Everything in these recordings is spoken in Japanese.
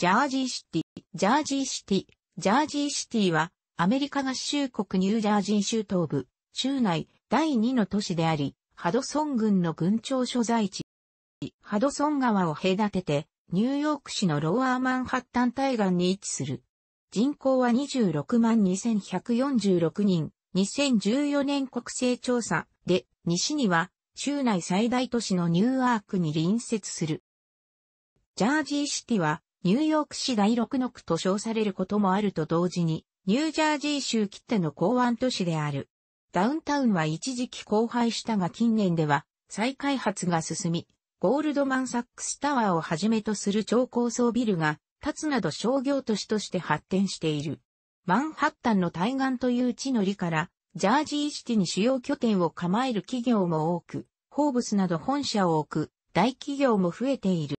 ジャージーシティ、ジャージーシティ、ジャージーシティは、アメリカ合衆国ニュージャージー州東部、州内第2の都市であり、ハドソン郡の郡庁所在地。ハドソン川を隔てて、ニューヨーク市のローアーマンハッタン対岸に位置する。人口は26万2146人。2014年国勢調査で、西には、州内最大都市のニューアークに隣接する。ジャージーシティは、ニューヨーク市第6の区と称されることもあると同時に、ニュージャージー州切手の港湾都市である。ダウンタウンは一時期荒廃したが近年では再開発が進み、ゴールドマン・サックスタワーをはじめとする超高層ビルが立つなど商業都市として発展している。マンハッタンの対岸という地の利から、ジャージーシティに主要拠点を構える企業も多く、ホーブスなど本社を置く大企業も増えている。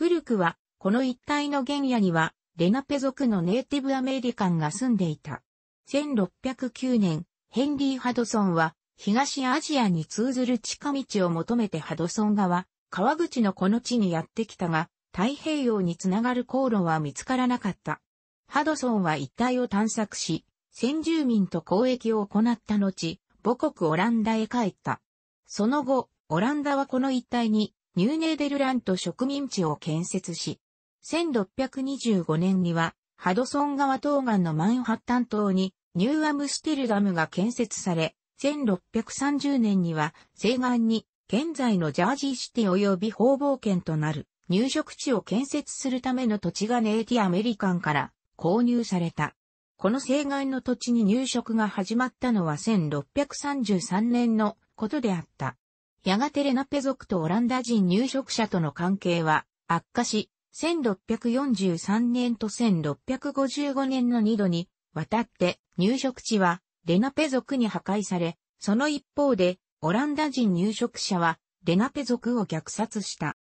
古くは、この一帯の原野には、レナペ族のネイティブアメリカンが住んでいた。1609年、ヘンリー・ハドソンは、東アジアに通ずる近道を求めてハドソン川、川口のこの地にやってきたが、太平洋につながる航路は見つからなかった。ハドソンは一帯を探索し、先住民と交易を行った後、母国オランダへ帰った。その後、オランダはこの一帯にニューネーデルラント植民地を建設し、1625年には、ハドソン川東岸のマンハッタン島にニューアムステルダムが建設され、1630年には西岸に現在のジャージーシティ及び方望圏となる入植地を建設するための土地がネイティアメリカンから購入された。この西岸の土地に入植が始まったのは1633年のことであった。やがてレナペ族とオランダ人入植者との関係は悪化し、1643年と1655年の2度に渡って入植地はレナペ族に破壊され、その一方でオランダ人入植者はレナペ族を虐殺した。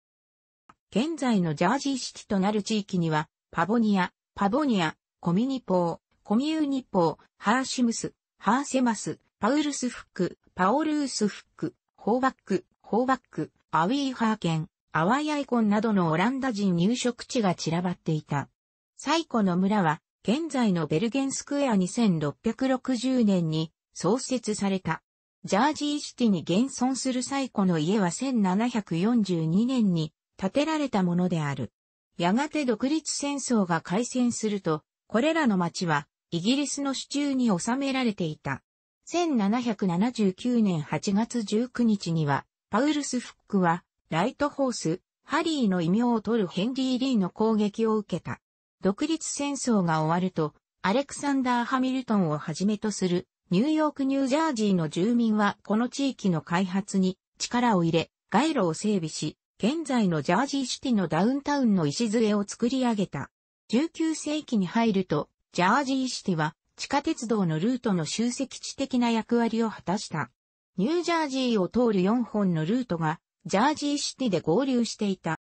現在のジャージー式となる地域には、パボニア、パボニア、コミニポー、コミューニポー、ハーシムス、ハーセマス、パウルスフック、パオルースフック、ホーバック、ホーバック、アウィーハーケン、アワイアイコンなどのオランダ人入植地が散らばっていた。最古の村は、現在のベルゲンスクエア2660年に創設された。ジャージーシティに現存する最古の家は1742年に建てられたものである。やがて独立戦争が開戦すると、これらの町はイギリスの支柱に収められていた。1779年8月19日には、パウルス・フックは、ライトホース、ハリーの異名を取るヘンリー・リーの攻撃を受けた。独立戦争が終わると、アレクサンダー・ハミルトンをはじめとする、ニューヨーク・ニュージャージーの住民はこの地域の開発に力を入れ、街路を整備し、現在のジャージーシティのダウンタウンの礎を作り上げた。19世紀に入ると、ジャージーシティは地下鉄道のルートの集積地的な役割を果たした。ニュージャージーを通る4本のルートが、ジャージーシティで合流していた。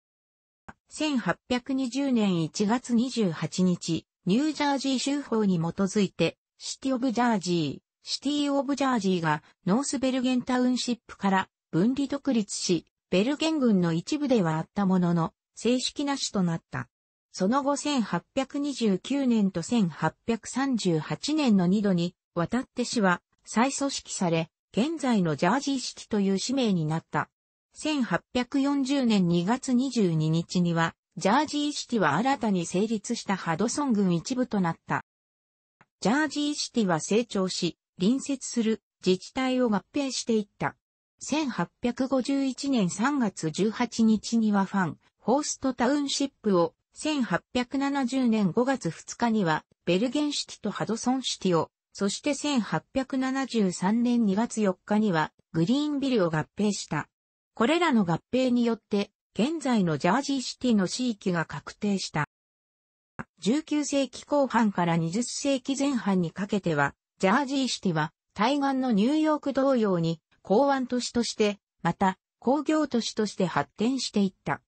1820年1月28日、ニュージャージー州法に基づいて、シティ・オブ・ジャージー、シティ・オブ・ジャージーがノースベルゲンタウンシップから分離独立し、ベルゲン軍の一部ではあったものの、正式な市となった。その後1829年と1838年の2度に、渡って市は再組織され、現在のジャージー式という使命になった。1840年2月22日には、ジャージーシティは新たに成立したハドソン軍一部となった。ジャージーシティは成長し、隣接する自治体を合併していった。1851年3月18日にはファン、ホーストタウンシップを1870年5月2日には、ベルゲンシティとハドソンシティを、そして1873年2月4日には、グリーンビルを合併した。これらの合併によって、現在のジャージーシティの地域が確定した。19世紀後半から20世紀前半にかけては、ジャージーシティは対岸のニューヨーク同様に港湾都市として、また工業都市として発展していった。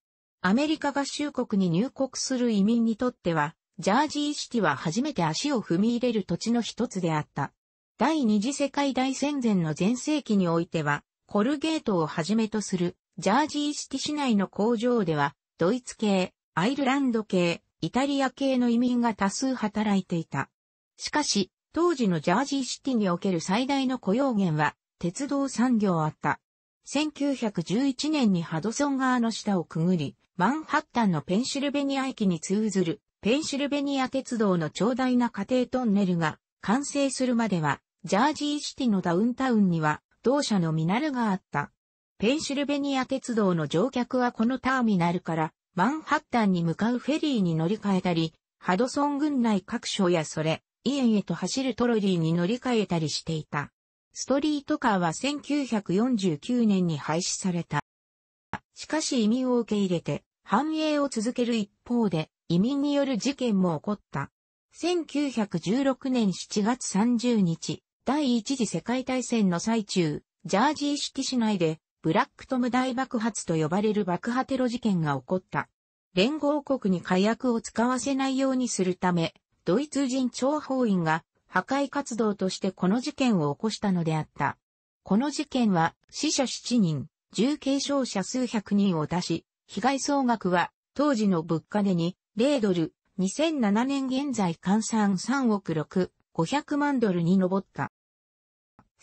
アメリカ合衆国に入国する移民にとっては、ジャージーシティは初めて足を踏み入れる土地の一つであった。第二次世界大戦前の前世紀においては、コルゲートをはじめとするジャージーシティ市内の工場では、ドイツ系、アイルランド系、イタリア系の移民が多数働いていた。しかし、当時のジャージーシティにおける最大の雇用源は、鉄道産業あった。1911年にハドソン川の下をくぐり、マンハッタンのペンシルベニア駅に通ずる、ペンシルベニア鉄道の長大な家庭トンネルが完成するまでは、ジャージーシティのダウンタウンには、同社のミナルがあった。ペンシルベニア鉄道の乗客はこのターミナルから、マンハッタンに向かうフェリーに乗り換えたり、ハドソン郡内各所やそれ、イエンへと走るトロリーに乗り換えたりしていた。ストリートカーは1949年に廃止された。しかし移民を受け入れて繁栄を続ける一方で移民による事件も起こった。1916年7月30日、第一次世界大戦の最中、ジャージーシティ市内でブラックトム大爆発と呼ばれる爆破テロ事件が起こった。連合国に火薬を使わせないようにするため、ドイツ人諜報員が破壊活動としてこの事件を起こしたのであった。この事件は死者7人、重軽傷者数百人を出し、被害総額は当時の物価でに0ドル、2007年現在換算3億6、500万ドルに上った。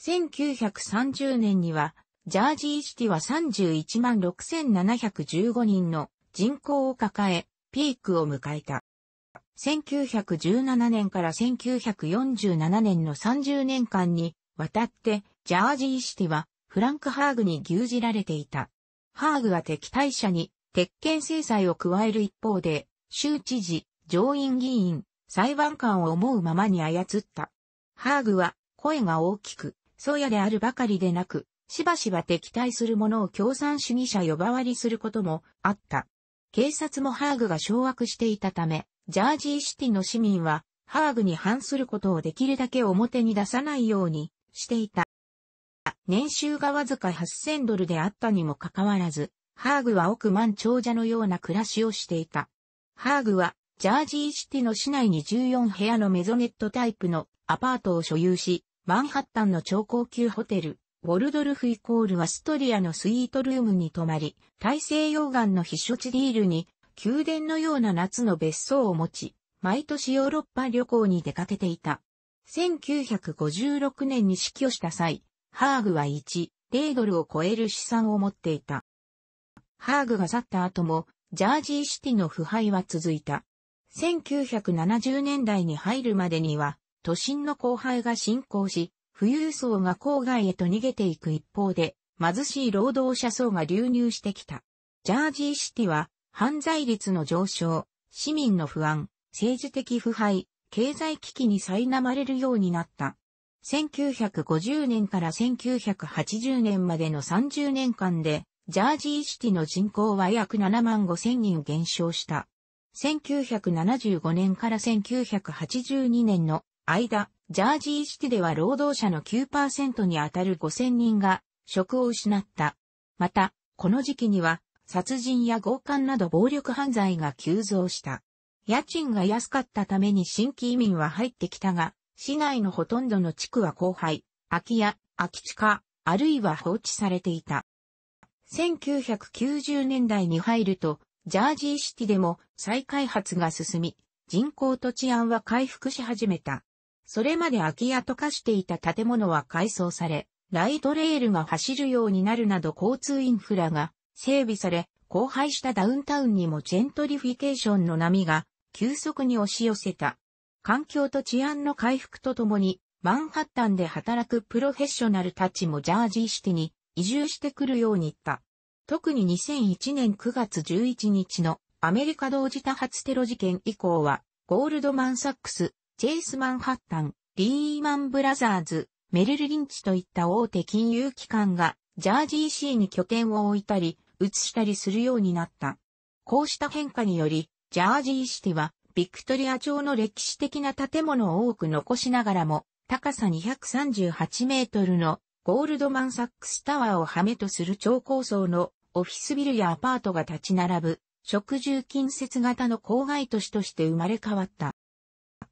1930年には、ジャージーシティは31万6715人の人口を抱え、ピークを迎えた。1917年から1947年の30年間にわたって、ジャージーシティはフランク・ハーグに牛耳られていた。ハーグは敵対者に鉄拳制裁を加える一方で、州知事、上院議員、裁判官を思うままに操った。ハーグは声が大きく、宗谷であるばかりでなく、しばしば敵対する者を共産主義者呼ばわりすることもあった。警察もハーグが掌握していたため、ジャージーシティの市民は、ハーグに反することをできるだけ表に出さないようにしていた。年収がわずか8000ドルであったにもかかわらず、ハーグは億万長者のような暮らしをしていた。ハーグは、ジャージーシティの市内に14部屋のメゾネットタイプのアパートを所有し、マンハッタンの超高級ホテル、ウォルドルフイコールアストリアのスイートルームに泊まり、大西洋岸の避暑地ディールに、宮殿のような夏の別荘を持ち、毎年ヨーロッパ旅行に出かけていた。1956年に死去した際、ハーグは1、0ドルを超える資産を持っていた。ハーグが去った後も、ジャージーシティの腐敗は続いた。1970年代に入るまでには、都心の荒廃が進行し、富裕層が郊外へと逃げていく一方で、貧しい労働者層が流入してきた。ジャージーシティは、犯罪率の上昇、市民の不安、政治的腐敗、経済危機に苛まれるようになった。1950年から1980年までの30年間で、ジャージーシティの人口は約7万5千人減少した。1975年から1982年の間、ジャージーシティでは労働者の9%にあたる5千人が職を失った。また、この時期には殺人や強姦など暴力犯罪が急増した。家賃が安かったために新規移民は入ってきたが、市内のほとんどの地区は荒廃、空き家、空き地化、あるいは放置されていた。1990年代に入ると、ジャージーシティでも再開発が進み、人口と治安は回復し始めた。それまで空き家と化していた建物は改装され、ライトレールが走るようになるなど交通インフラが整備され、荒廃したダウンタウンにもジェントリフィケーションの波が急速に押し寄せた。環境と治安の回復とともに、マンハッタンで働くプロフェッショナルたちもジャージーシティに移住してくるように言った。特に2001年9月11日のアメリカ同時多発テロ事件以降は、ゴールドマン・サックス、チェイス・マンハッタン、リーマン・ブラザーズ、メルル・リンチといった大手金融機関が、ジャージーシーに拠点を置いたり、移したりするようになった。こうした変化により、ジャージーシティはビクトリア朝の歴史的な建物を多く残しながらも、高さ238メートルのゴールドマンサックスタワーをはめとする超高層のオフィスビルやアパートが立ち並ぶ、食住近接型の郊外都市として生まれ変わった。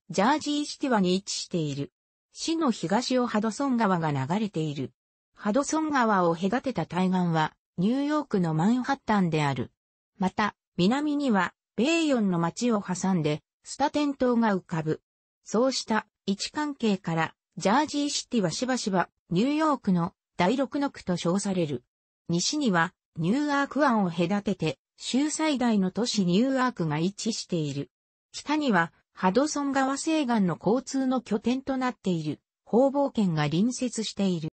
ジャージーシティはに位置している。市の東をハドソン川が流れている。ハドソン川を隔てた対岸は、ニューヨークのマンハッタンである。また、南には、ベイヨンの町を挟んで、スタテン島が浮かぶ。そうした位置関係から、ジャージーシティはしばしばニューヨークの第六の区と称される。西にはニューアーク湾を隔てて、州最大の都市ニューアークが位置している。北にはハドソン川西岸の交通の拠点となっている、方々圏が隣接している。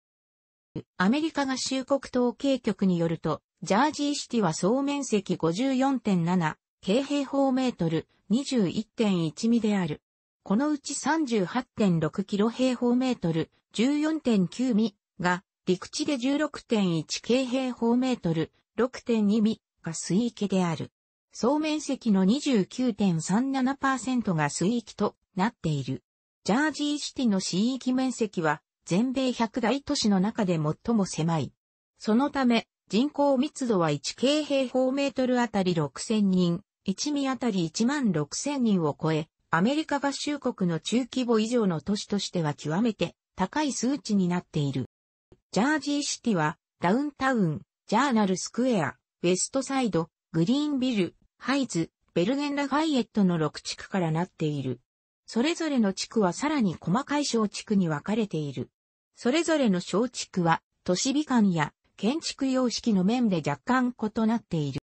アメリカ合衆国統計局によると、ジャージーシティは総面積54.7京平方メートル21.1ミである。このうち38.6キロ平方メートル14.9ミが陸地で16.1京平方メートル6.2ミが水域である。総面積の29.37%が水域となっている。ジャージーシティの市域面積は全米100大都市の中で最も狭い。そのため人口密度は1京平方メートルあたり6000人1味あたり1万6000人を超え、アメリカ合衆国の中規模以上の都市としては極めて高い数値になっている。ジャージーシティは、ダウンタウン、ジャーナルスクエア、ウェストサイド、グリーンビル、ハイズ、ベルゲンラファイエットの6地区からなっている。それぞれの地区はさらに細かい小地区に分かれている。それぞれの小地区は、都市美観や建築様式の面で若干異なっている。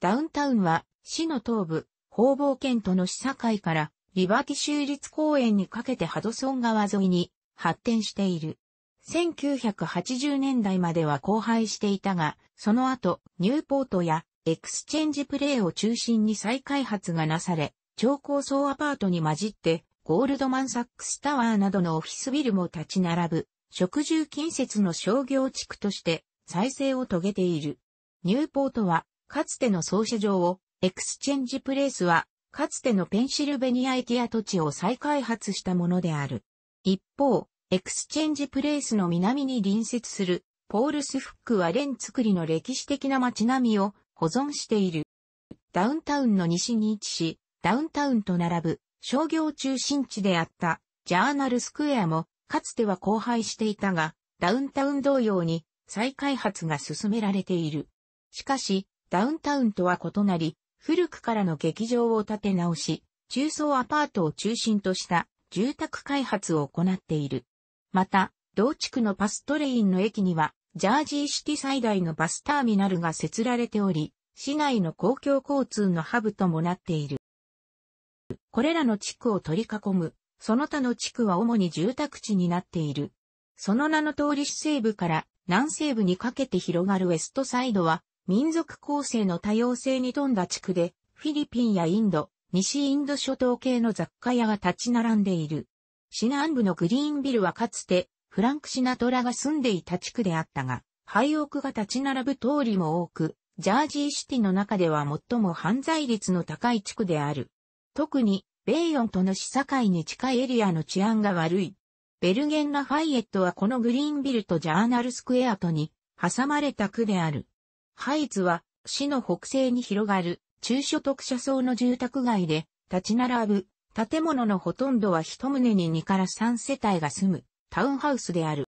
ダウンタウンは市の東部、方々県との市境からリバティ州立公園にかけてハドソン川沿いに発展している。1980年代までは荒廃していたが、その後、ニューポートやエクスチェンジプレイを中心に再開発がなされ、超高層アパートに混じって、ゴールドマンサックスタワーなどのオフィスビルも立ち並ぶ、食住近接の商業地区として再生を遂げている。ニューポートはかつての総車場を、エクスチェンジプレイスは、かつてのペンシルベニア駅ア土地を再開発したものである。一方、エクスチェンジプレイスの南に隣接する、ポールスフックはレン作りの歴史的な街並みを保存している。ダウンタウンの西に位置し、ダウンタウンと並ぶ商業中心地であったジャーナルスクエアもかつては荒廃していたが、ダウンタウン同様に再開発が進められている。しかし、ダウンタウンとは異なり、古くからの劇場を建て直し、中層アパートを中心とした住宅開発を行っている。また、同地区のパストレインの駅には、ジャージーシティ最大のバスターミナルが設られており、市内の公共交通のハブともなっている。これらの地区を取り囲む、その他の地区は主に住宅地になっている。その名の通り西部から南西部にかけて広がるウェストサイドは、民族構成の多様性に富んだ地区で、フィリピンやインド、西インド諸島系の雑貨屋が立ち並んでいる。市南部のグリーンビルはかつて、フランク・シナトラが住んでいた地区であったが、廃屋が立ち並ぶ通りも多く、ジャージーシティの中では最も犯罪率の高い地区である。特に、ベイヨンとの市境に近いエリアの治安が悪い。ベルゲン・ラファイエットはこのグリーンビルとジャーナルスクエアとに挟まれた区である。ハイツは、市の北西に広がる、中所得者層の住宅街で、立ち並ぶ、建物のほとんどは一棟に2から3世帯が住む、タウンハウスである。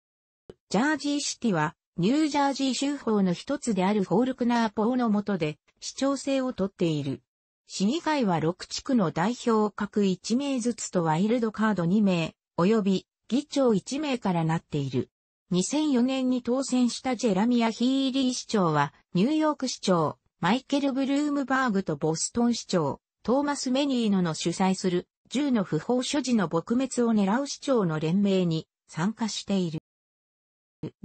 ジャージーシティは、ニュージャージー州法の一つであるフォールクナー法の下で、市長制をとっている。市議会は6地区の代表を各1名ずつとワイルドカード2名、及び議長1名からなっている。2004年に当選したジェラミア・ヒーリー市長は、ニューヨーク市長、マイケル・ブルームバーグとボストン市長、トーマス・メニーノの主催する銃の不法所持の撲滅を狙う市長の連盟に参加している。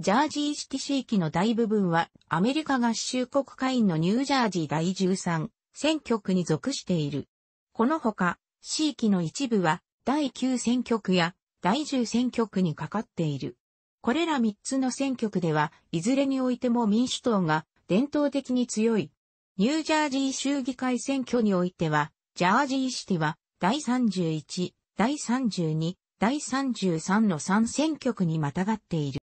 ジャージー式地域の大部分はアメリカ合衆国会員のニュージャージー第13選挙区に属している。このほか、地域の一部は第9選挙区や第10選挙区にかかっている。これら3つの選挙区では、いずれにおいても民主党が伝統的に強い。ニュージャージー州議会選挙においては、ジャージーシティは第31、第32、第33の3選挙区にまたがっている。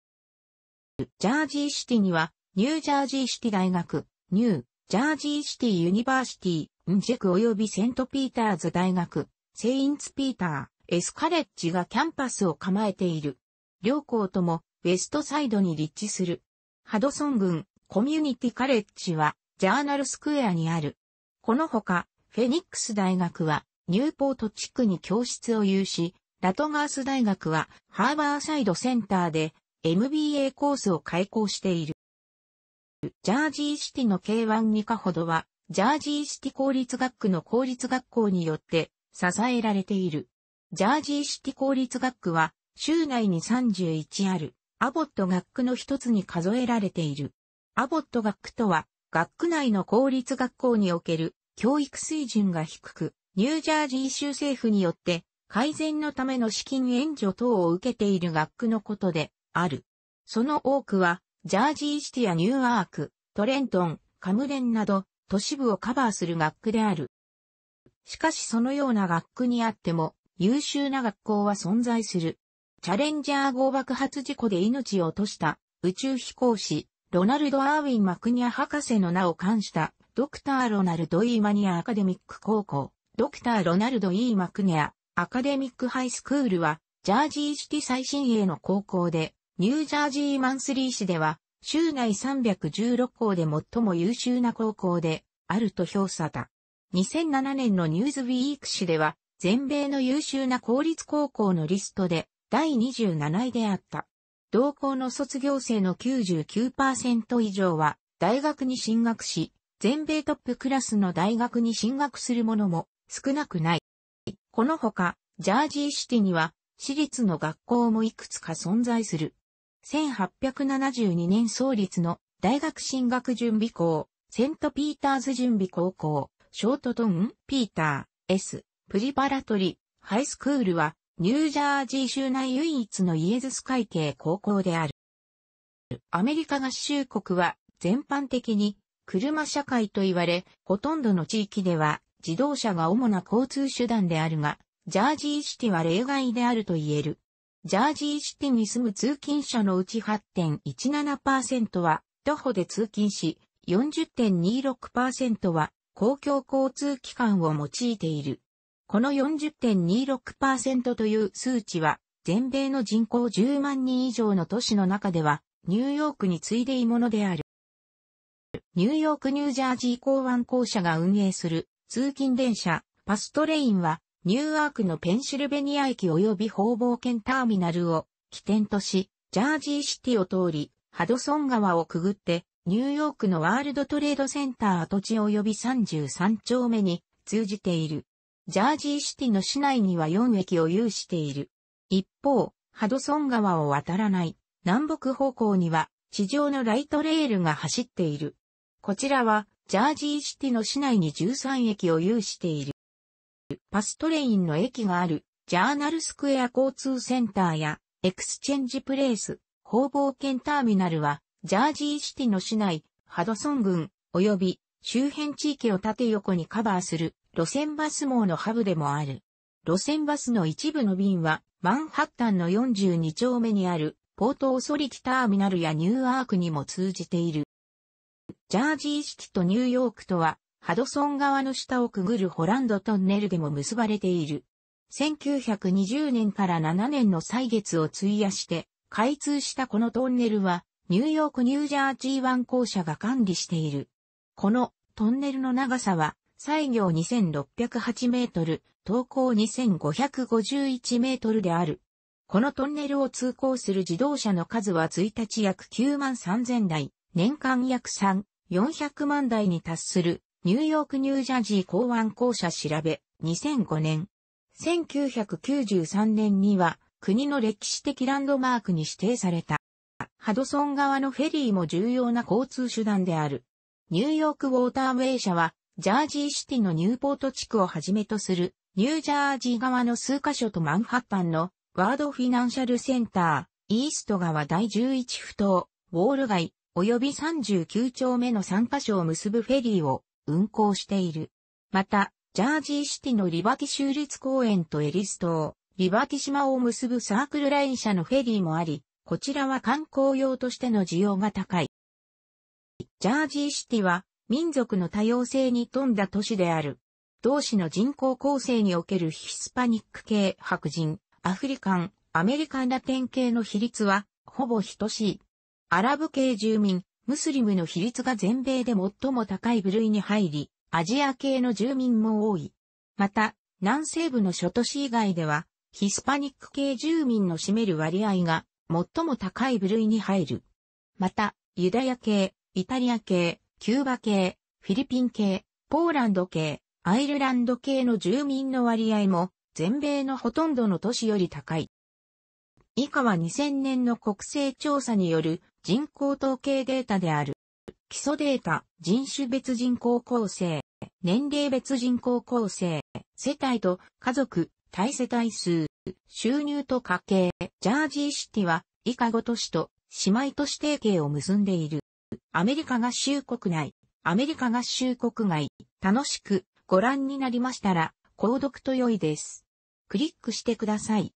ジャージーシティには、ニュージャージーシティ大学、ニュー、ジャージーシティユニバーシティ、ンジェク及びセントピーターズ大学、セインツピーター、エスカレッジがキャンパスを構えている。両校とも、ウェストサイドに立地する。ハドソン郡、コミュニティカレッジはジャーナルスクエアにある。このほか、フェニックス大学はニューポート地区に教室を有し、ラトガース大学はハーバーサイドセンターで MBA コースを開講している。ジャージーシティの K1 にかほどは、ジャージーシティ公立学区の公立学校によって支えられている。ジャージーシティ公立学区は、州内に31ある、アボット学区の一つに数えられている。アボット学区とは、学区内の公立学校における教育水準が低く、ニュージャージー州政府によって改善のための資金援助等を受けている学区のことである。その多くは、ジャージーシティやニューアーク、トレントン、カムデンなど、都市部をカバーする学区である。しかしそのような学区にあっても、優秀な学校は存在する。チャレンジャー号爆発事故で命を落とした宇宙飛行士ロナルド・アーウィン・マクニャ博士の名を冠した、ドクター・ロナルド・イーマニア・アカデミック高校、ドクター・ロナルド・イーマクニャ、アカデミック・ハイスクールは、ジャージーシティ最新鋭の高校で、ニュージャージー・マンスリー市では、州内316校で最も優秀な高校で、あると評された。2007年のニューズウィーク誌では、全米の優秀な公立高校のリストで、第27位であった。同校の卒業生の99%以上は大学に進学し、全米トップクラスの大学に進学するものも少なくない。このほか、ジャージーシティには私立の学校もいくつか存在する。1872年創立の大学進学準備校、セントピーターズ準備高校、ショートトン、ピーター、S、プリパラトリ、ハイスクールはニュージャージー州内唯一のイエズス会計高校である。アメリカ合衆国は全般的に車社会と言われ、ほとんどの地域では自動車が主な交通手段であるが、ジャージーシティは例外であると言える。ジャージーシティに住む通勤者のうち8.17%は徒歩で通勤し、40.26%は公共交通機関を用いている。この40.26%という数値は、全米の人口10万人以上の都市の中では、ニューヨークに次いでいいものである。ニューヨーク・ニュージャージー港湾公社が運営する通勤電車、パストレインは、ニューアークのペンシルベニア駅及び方々圏ターミナルを起点とし、ジャージーシティを通り、ハドソン川をくぐって、ニューヨークのワールドトレードセンター跡地及び33丁目に通じている。ジャージーシティの市内には4駅を有している。一方、ハドソン川を渡らない南北方向には地上のライトレールが走っている。こちらはジャージーシティの市内に13駅を有している。パストレインの駅があるジャーナルスクエア交通センターやエクスチェンジプレイス、方々圏ターミナルはジャージーシティの市内、ハドソン郡、及び周辺地域を縦横にカバーする路線バス網のハブでもある。路線バスの一部の便は、マンハッタンの42丁目にあるポートオソリティターミナルやニューアークにも通じている。ジャージーシティとニューヨークとは、ハドソン側の下をくぐるホランドトンネルでも結ばれている。1920年から7年の歳月を費やして、開通したこのトンネルは、ニューヨーク・ニュージャージー湾公社が管理している。このトンネルの長さは、西行2608メートル、東高2551メートルである。このトンネルを通行する自動車の数は1日約9万3000台、年間約3、400万台に達する、ニューヨークニュージャージー港湾公社調べ、2005年。1993年には、国の歴史的ランドマークに指定された。ハドソン側のフェリーも重要な交通手段である。ニューヨークウォーターウェイ社は、ジャージーシティのニューポート地区をはじめとする、ニュージャージー側の数カ所とマンハッタンの、ワードフィナンシャルセンター、イースト側第11不頭、ウォール街、及び39丁目の3カ所を結ぶフェリーを運行している。また、ジャージーシティのリバティ州立公園とエリス島、リバティ島を結ぶサークルライン社のフェリーもあり、こちらは観光用としての需要が高い。ジャージーシティは民族の多様性に富んだ都市である。同市の人口構成におけるヒスパニック系白人、アフリカン、アメリカンラテン系の比率はほぼ等しい。アラブ系住民、ムスリムの比率が全米で最も高い部類に入り、アジア系の住民も多い。また、南西部の諸都市以外では、ヒスパニック系住民の占める割合が最も高い部類に入る。また、ユダヤ系、イタリア系、キューバ系、フィリピン系、ポーランド系、アイルランド系の住民の割合も全米のほとんどの都市より高い。以下は2000年の国勢調査による人口統計データである。基礎データ、人種別人口構成、年齢別人口構成、世帯と家族、対世帯数、収入と家計、ジャージーシティは以下5都市と姉妹都市提携を結んでいる。アメリカ合衆国内、アメリカ合衆国外、楽しくご覧になりましたら、購読と良いです。クリックしてください。